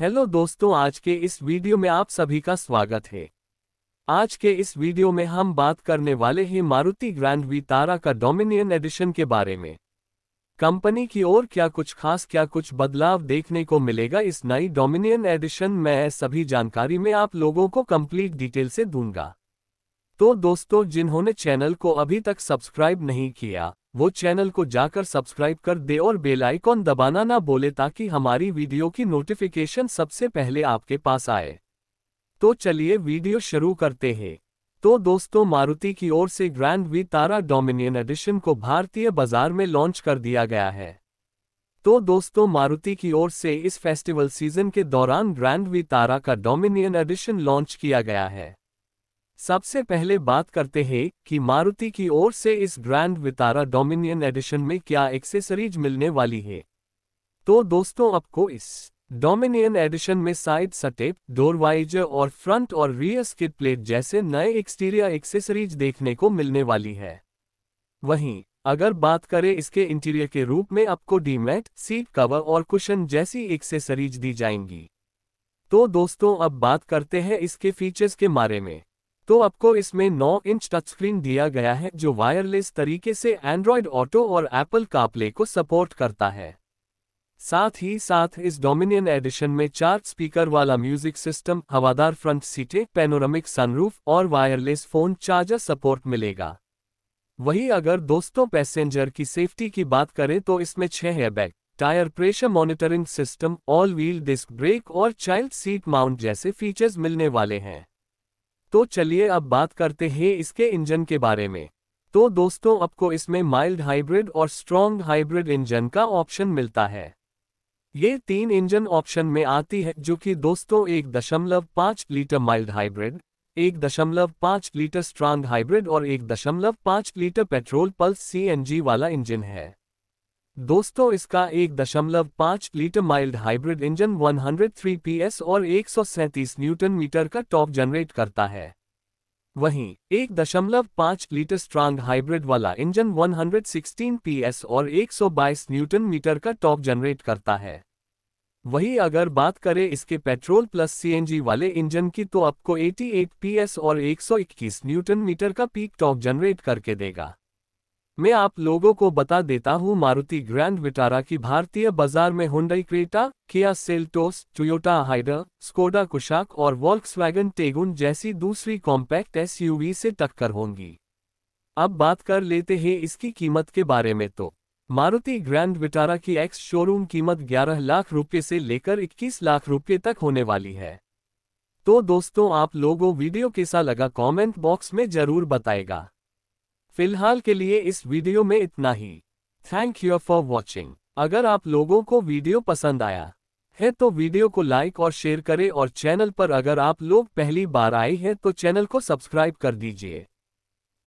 hello दोस्तों आज के इस वीडियो में आप सभी का स्वागत है आज के इस वीडियो में हम बात करने वाले हैं मारुति ग्रैंड वी तारा का डोमिनियन एडिशन के बारे में कंपनी की ओर क्या कुछ खास क्या कुछ बदलाव देखने को मिलेगा इस नई डोमिनियन एडिशन में सभी जानकारी में आप लोगों को कंप्लीट डिटेल से दूंगा तो दोस्तों जिन्होंने चैनल को अभी तक सब्सक्राइब नहीं किया वो चैनल को जाकर सब्सक्राइब कर दे और बेल आइकॉन दबाना ना बोले ताकि हमारी वीडियो की नोटिफिकेशन सबसे पहले आपके पास आए तो चलिए वीडियो शुरू करते हैं तो दोस्तों मारुति की ओर से grand vitara dominion edition को भारतीय बाजार में लॉन्च कर दिया गया है तो दोस्तों मारुति की ओर से इस फेस्टिवल सीजन के दौरान ग्रैंड वी तारा का डोमिनियन एडिशन लॉन्च किया गया है सबसे पहले बात करते हैं कि मारुति की ओर से इस ग्रैंड वितारा डोमिनियन एडिशन में क्या एक्सेसरीज मिलने वाली है तो दोस्तों आपको इस डोमिनियन एडिशन में साइड सटेप डोरवाइजर और फ्रंट और रियर स्किट प्लेट जैसे नए एक्सटीरियर एक्सेसरीज देखने को मिलने वाली है वहीं अगर बात करें इसके इंटीरियर के रूप में आपको डीमेट सीट कवर और कुशन जैसी एक्सेसरीज दी जाएंगी तो दोस्तों अब बात करते हैं इसके फीचर्स के बारे में तो आपको इसमें 9 इंच टच स्क्रीन दिया गया है जो वायरलेस तरीके से एंड्रॉयड ऑटो और एप्पल कापले को सपोर्ट करता है साथ ही साथ इस डोमिनियन एडिशन में चार स्पीकर वाला म्यूजिक सिस्टम हवादार फ्रंट सीटें पेनोरमिक सनरूफ और वायरलेस फोन चार्जर सपोर्ट मिलेगा वहीं अगर दोस्तों पैसेंजर की सेफ्टी की बात करें तो इसमें छह airbag tyre pressure monitoring system all wheel disc brake और चाइल्ड सीट माउंट जैसे फीचर्स मिलने वाले हैं तो चलिए अब बात करते हैं इसके इंजन के बारे में तो दोस्तों आपको इसमें माइल्ड हाइब्रिड और स्ट्रॉन्ग हाइब्रिड इंजन का ऑप्शन मिलता है ये तीन इंजन ऑप्शन में आती है जो कि दोस्तों एक दशमलव पाँच लीटर माइल्ड हाइब्रिड एक दशमलव पाँच लीटर स्ट्रांग हाइब्रिड और एक दशमलव पाँच लीटर पेट्रोल पल्स सीएनजी वाला इंजन है दोस्तों इसका एक दशमलव पाँच litre mild hybrid engine 103 PS और एक न्यूटन मीटर का टॉप जनरेट करता है वहीं एक दशमलव पाँच लीटर स्ट्रांग हाइब्रिड वाला इंजन 116 पीएस और 122 न्यूटन मीटर का टॉप जनरेट करता है वहीं अगर बात करें इसके पेट्रोल प्लस सीएनजी वाले इंजन की तो आपको 88 पीएस और 121 न्यूटन मीटर का पीक टॉप जनरेट करके देगा मैं आप लोगों को बता देता हूं मारुति ग्रैंड विटारा की भारतीय बाजार में Hyundai Creta Kia Seltos Toyota Hyryder Skoda Kushaq और वैगन टेगुन जैसी दूसरी कॉम्पैक्ट एसयूवी से टक्कर होंगी अब बात कर लेते हैं इसकी कीमत के बारे में तो मारुति ग्रैंड विटारा की एक्स शोरूम कीमत 11 लाख रुपए से लेकर 21 लाख रुपए तक होने वाली है तो दोस्तों आप लोगों वीडियो कैसा लगा कमेंट बॉक्स में जरूर बताएगा फिलहाल के लिए इस वीडियो में इतना ही थैंक यू फॉर वॉचिंग अगर आप लोगों को वीडियो पसंद आया है तो वीडियो को लाइक और शेयर करें और चैनल पर अगर आप लोग पहली बार आए हैं तो चैनल को सब्सक्राइब कर दीजिए